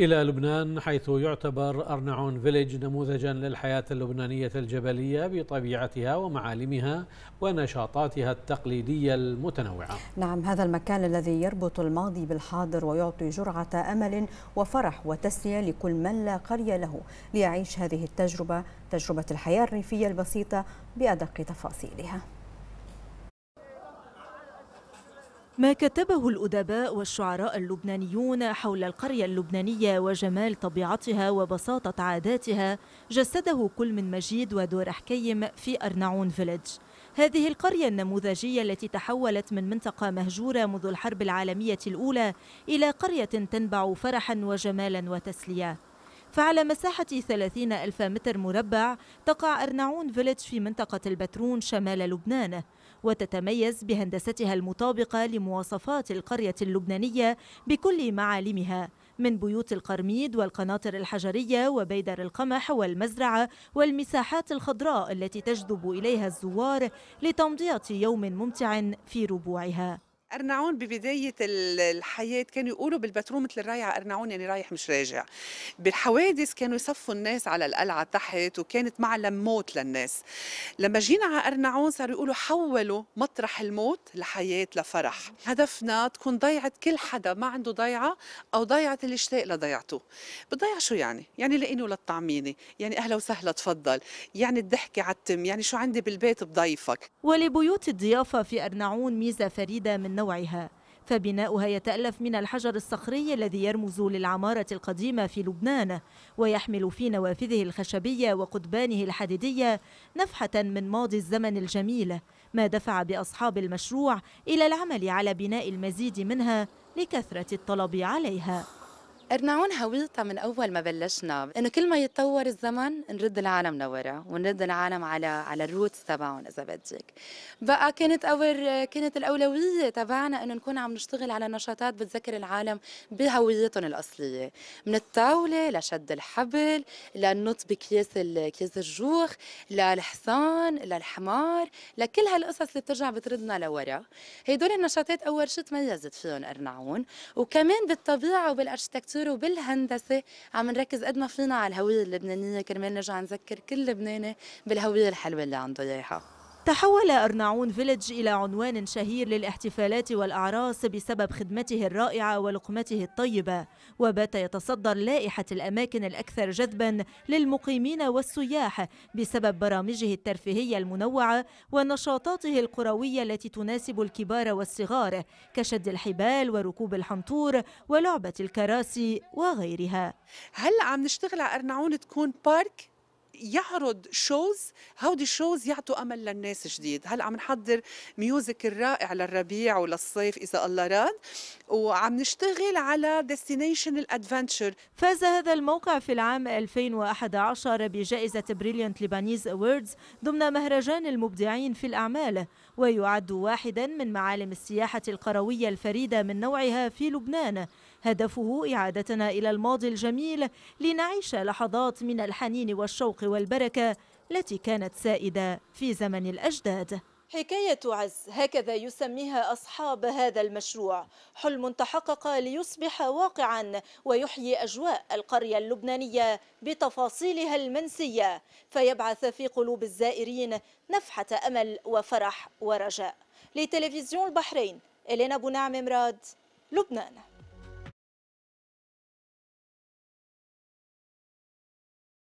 إلى لبنان حيث يعتبر أرنعون فيليج نموذجا للحياة اللبنانية الجبلية بطبيعتها ومعالمها ونشاطاتها التقليدية المتنوعة نعم هذا المكان الذي يربط الماضي بالحاضر ويعطي جرعة أمل وفرح وتسلية لكل من لا قرية له ليعيش هذه التجربة تجربة الحياة الريفية البسيطة بأدق تفاصيلها ما كتبه الأدباء والشعراء اللبنانيون حول القرية اللبنانية وجمال طبيعتها وبساطة عاداتها جسده كل من مجيد ودور حكيم في أرنعون فيلج هذه القرية النموذجية التي تحولت من منطقة مهجورة منذ الحرب العالمية الأولى إلى قرية تنبع فرحا وجمالا وتسلية فعلى مساحة 30 ألف متر مربع تقع أرنعون فيلج في منطقة البترون شمال لبنان وتتميز بهندستها المطابقة لمواصفات القرية اللبنانية بكل معالمها من بيوت القرميد والقناطر الحجرية وبيدر القمح والمزرعة والمساحات الخضراء التي تجذب إليها الزوار لتمضية يوم ممتع في ربوعها أرنعون ببداية الحياة كانوا يقولوا بالبترو مثل الرايع أرنعون يعني رايح مش راجع بالحوادث كانوا يصفوا الناس على القلعة تحت وكانت معلم موت للناس لما جينا على أرنعون صاروا يقولوا حولوا مطرح الموت لحياة لفرح هدفنا تكون ضيعة كل حدا ما عنده ضيعة أو ضيعة اللي اشتاق لضيعته بتضيع شو يعني؟ يعني لقينه للطعميني يعني أهلا وسهلا تفضل يعني الضحكة على التم يعني شو عندي بالبيت بضيفك ولبيوت الضيافة في أرنعون ميزة فريدة من نوعها فبناؤها يتألف من الحجر الصخري الذي يرمز للعمارة القديمة في لبنان ويحمل في نوافذه الخشبية وقضبانه الحديدية نفحة من ماضي الزمن الجميل ما دفع بأصحاب المشروع إلى العمل على بناء المزيد منها لكثرة الطلب عليها قرنعون هويتها من اول ما بلشنا انه كل ما يتطور الزمن نرد العالم لورا ونرد العالم على على الروتس تبعهم اذا بدك بقى كانت أول كانت الاولويه تبعنا انه نكون عم نشتغل على نشاطات بتذكر العالم بهويتهم الاصليه من الطاوله لشد الحبل للنط بكياس كياس الجوخ للحصان للحمار لكل هالقصص اللي بترجع بتردنا لورا هدول النشاطات اول شيء تميزت فيهم قرنعون وكمان بالطبيعه وبالاركتكتور بالدكتور وبالهندسه عم نركز قد ما فينا على الهويه اللبنانيه كرمال نرجع نذكر كل لبناني بالهويه الحلوه اللي عنده اياها تحول أرنعون فيليج إلى عنوان شهير للاحتفالات والأعراس بسبب خدمته الرائعة ولقمته الطيبة وبات يتصدر لائحة الأماكن الأكثر جذبا للمقيمين والسياح بسبب برامجه الترفيهية المنوعة ونشاطاته القروية التي تناسب الكبار والصغار كشد الحبال وركوب الحنطور ولعبة الكراسي وغيرها هلأ عم نشتغل على أرنعون تكون بارك يعرض شوز هودي الشوز يعطوا امل للناس جديد هلا عم نحضر ميوزك الرائع للربيع وللصيف اذا الله راد وعم نشتغل على ديستنيشن الادفنتشر فاز هذا الموقع في العام 2011 بجائزة بريليانت ليبانيز أوردز ضمن مهرجان المبدعين في الأعمال ويعد واحدا من معالم السياحة القروية الفريدة من نوعها في لبنان هدفه إعادتنا إلى الماضي الجميل لنعيش لحظات من الحنين والشوق والبركة التي كانت سائدة في زمن الأجداد حكاية عز هكذا يسميها أصحاب هذا المشروع حلم تحقق ليصبح واقعا ويحيي أجواء القرية اللبنانية بتفاصيلها المنسية فيبعث في قلوب الزائرين نفحة أمل وفرح ورجاء لتلفزيون البحرين إلينا بنعم مراد لبنان